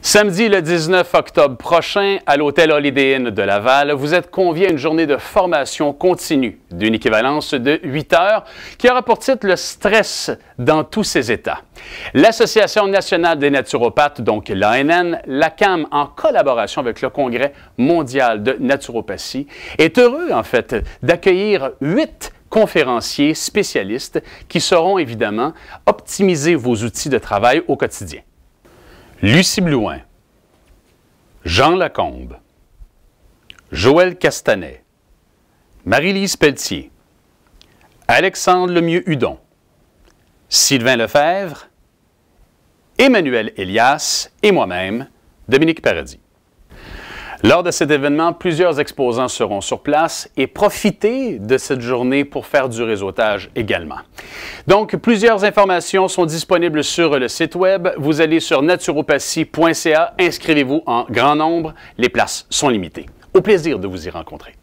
Samedi le 19 octobre prochain, à l'hôtel Holiday Inn de Laval, vous êtes conviés à une journée de formation continue d'une équivalence de 8 heures qui aura pour titre le stress dans tous ses états. L'Association nationale des naturopathes, donc l'ANN, la CAM, en collaboration avec le Congrès mondial de naturopathie, est heureux en fait d'accueillir huit conférenciers spécialistes qui sauront évidemment optimiser vos outils de travail au quotidien. Lucie Blouin, Jean Lacombe, Joël Castanet, Marie-Lise Pelletier, Alexandre Lemieux-Hudon, Sylvain Lefebvre, Emmanuel Elias et moi-même, Dominique Paradis. Lors de cet événement, plusieurs exposants seront sur place et profitez de cette journée pour faire du réseautage également. Donc, plusieurs informations sont disponibles sur le site Web. Vous allez sur naturopathie.ca, inscrivez-vous en grand nombre, les places sont limitées. Au plaisir de vous y rencontrer.